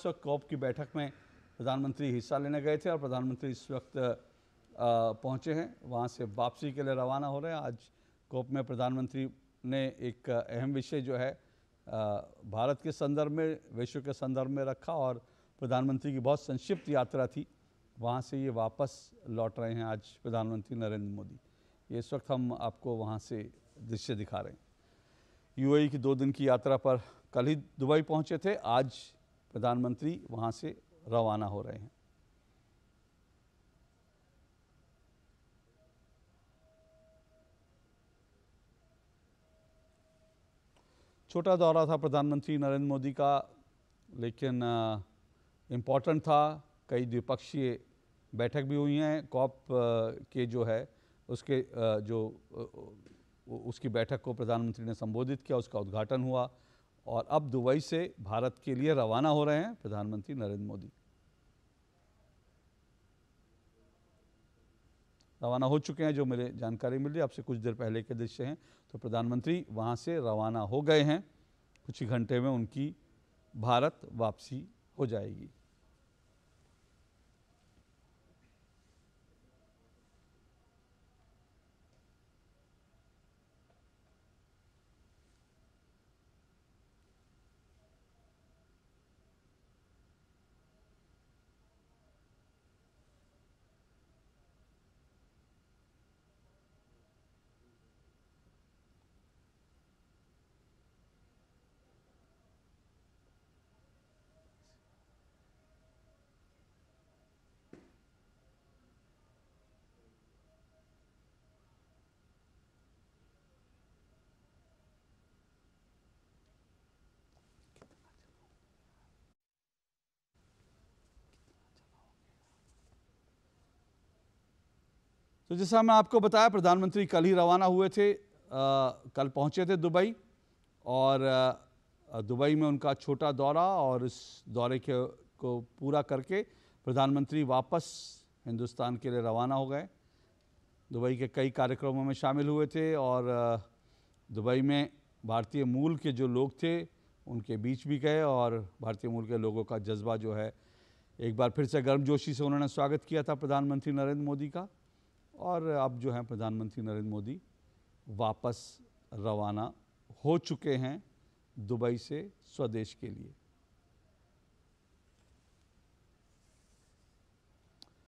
इस वक्त कॉप की बैठक में प्रधानमंत्री हिस्सा लेने गए थे और प्रधानमंत्री इस वक्त पहुंचे हैं वहां से वापसी के लिए रवाना हो रहे हैं आज कॉप में प्रधानमंत्री ने एक अहम विषय जो है भारत के संदर्भ में विश्व के संदर्भ में रखा और प्रधानमंत्री की बहुत संक्षिप्त यात्रा थी वहाँ से ये वापस लौट रहे हैं आज प्रधानमंत्री नरेंद्र मोदी ये इस वक्त हम आपको वहाँ से दृश्य दिखा रहे हैं यूएई की दो दिन की यात्रा पर कल ही दुबई पहुँचे थे आज प्रधानमंत्री वहाँ से रवाना हो रहे हैं छोटा दौरा था प्रधानमंत्री नरेंद्र मोदी का लेकिन इम्पॉर्टेंट था कई द्विपक्षीय बैठक भी हुई हैं कॉप के जो है उसके जो उसकी बैठक को प्रधानमंत्री ने संबोधित किया उसका उद्घाटन हुआ और अब दुबई से भारत के लिए रवाना हो रहे हैं प्रधानमंत्री नरेंद्र मोदी रवाना हो चुके हैं जो मेरे जानकारी मिल रही आपसे कुछ देर पहले के दृश्य हैं तो प्रधानमंत्री वहाँ से रवाना हो गए हैं कुछ ही घंटे में उनकी भारत वापसी हो जाएगी तो जैसा मैं आपको बताया प्रधानमंत्री कल ही रवाना हुए थे आ, कल पहुंचे थे दुबई और दुबई में उनका छोटा दौरा और इस दौरे के को पूरा करके प्रधानमंत्री वापस हिंदुस्तान के लिए रवाना हो गए दुबई के कई कार्यक्रमों में शामिल हुए थे और दुबई में भारतीय मूल के जो लोग थे उनके बीच भी गए और भारतीय मूल के लोगों का जज्बा जो है एक बार फिर से गर्मजोशी से उन्होंने स्वागत किया था प्रधानमंत्री नरेंद्र मोदी का और अब जो हैं प्रधानमंत्री नरेंद्र मोदी वापस रवाना हो चुके हैं दुबई से स्वदेश के लिए